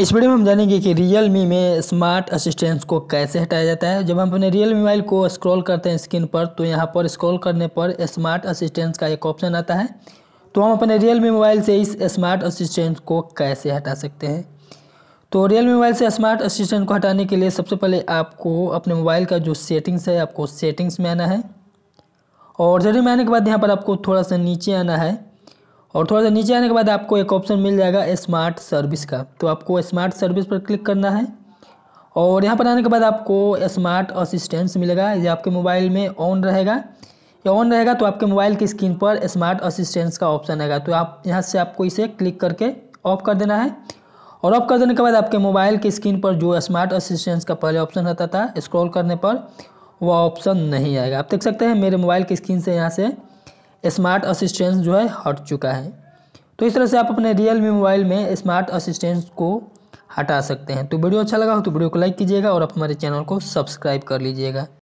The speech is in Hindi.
इस वीडियो में हम जानेंगे कि रियल मी में स्मार्ट असिस्टेंस को कैसे हटाया जाता है जब हम अपने रियल मी मोबाइल को स्क्रॉल करते हैं स्क्रीन पर तो यहाँ पर स्क्रॉल करने पर स्मार्ट असिस्टेंस का एक ऑप्शन आता है तो हम अपने रियल मी मोबाइल से इस स्मार्ट असिस्टेंस को कैसे हटा सकते हैं तो रियल मी मोबाइल से स्मार्ट असिस्टेंट को हटाने के लिए सबसे पहले आपको अपने मोबाइल का जो सेटिंग्स है आपको सेटिंग्स में आना है और सेटिंग में आने के बाद यहाँ पर आपको थोड़ा सा नीचे आना है और थोड़ा सा नीचे आने के बाद आपको एक ऑप्शन मिल जाएगा स्मार्ट सर्विस का तो आपको स्मार्ट सर्विस पर क्लिक करना है और यहाँ पर आने के बाद आपको स्मार्ट असिस्टेंस मिलेगा ये आपके मोबाइल में ऑन रहेगा ये ऑन रहेगा तो आपके मोबाइल की स्क्रीन पर स्मार्ट असिस्टेंस का ऑप्शन आएगा तो आप यहाँ से आपको इसे क्लिक करके ऑफ कर देना है और ऑफ कर देने के बाद आपके मोबाइल की स्क्रीन पर जो स्मार्ट असिस्टेंस का पहले ऑप्शन रहता था स्क्रॉल करने पर वह ऑप्शन नहीं आएगा आप देख सकते हैं मेरे मोबाइल की स्क्रीन से यहाँ से स्मार्ट असिस्टेंस जो है हट चुका है तो इस तरह से आप अपने रियल मी मोबाइल में स्मार्ट असिस्टेंस को हटा सकते हैं तो वीडियो अच्छा लगा हो तो वीडियो को लाइक कीजिएगा और आप हमारे चैनल को सब्सक्राइब कर लीजिएगा